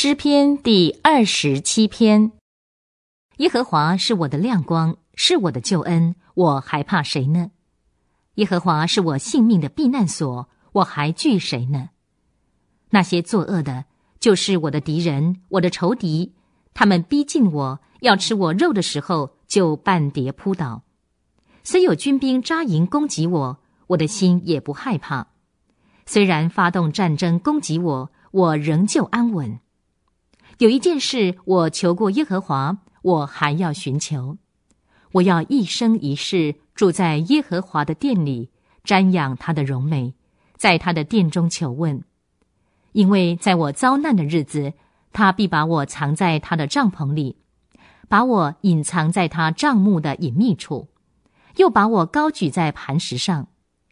诗篇第二十七篇：耶和华是我的亮光，是我的救恩，我还怕谁呢？耶和华是我性命的避难所，我还惧谁呢？那些作恶的，就是我的敌人，我的仇敌，他们逼近我要吃我肉的时候，就半跌扑倒。虽有军兵扎营攻击我，我的心也不害怕；虽然发动战争攻击我，我仍旧安稳。有一件事我求过耶和华，我还要寻求。我要一生一世住在耶和华的殿里，瞻仰他的荣美，在他的殿中求问。因为在我遭难的日子，他必把我藏在他的帐篷里，把我隐藏在他帐幕的隐秘处，又把我高举在磐石上。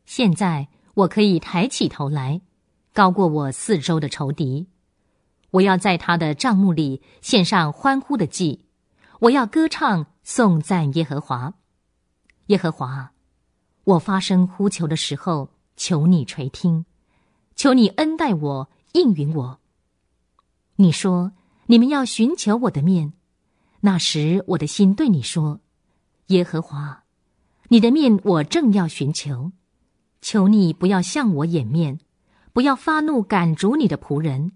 现在我可以抬起头来，高过我四周的仇敌。我要在他的帐幕里献上欢呼的祭，我要歌唱颂赞耶和华。耶和华，我发声呼求的时候，求你垂听，求你恩待我，应允我。你说你们要寻求我的面，那时我的心对你说：耶和华，你的面我正要寻求，求你不要向我掩面，不要发怒赶逐你的仆人。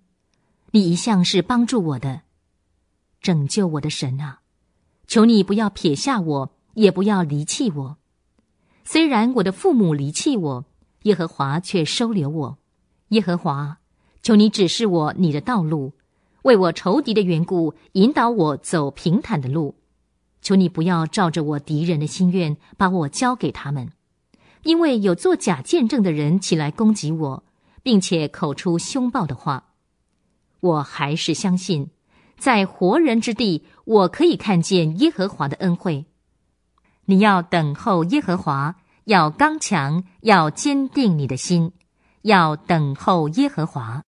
你一向是帮助我的、拯救我的神啊！求你不要撇下我，也不要离弃我。虽然我的父母离弃我，耶和华却收留我。耶和华，求你指示我你的道路，为我仇敌的缘故，引导我走平坦的路。求你不要照着我敌人的心愿把我交给他们，因为有作假见证的人起来攻击我，并且口出凶暴的话。我还是相信，在活人之地，我可以看见耶和华的恩惠。你要等候耶和华，要刚强，要坚定你的心，要等候耶和华。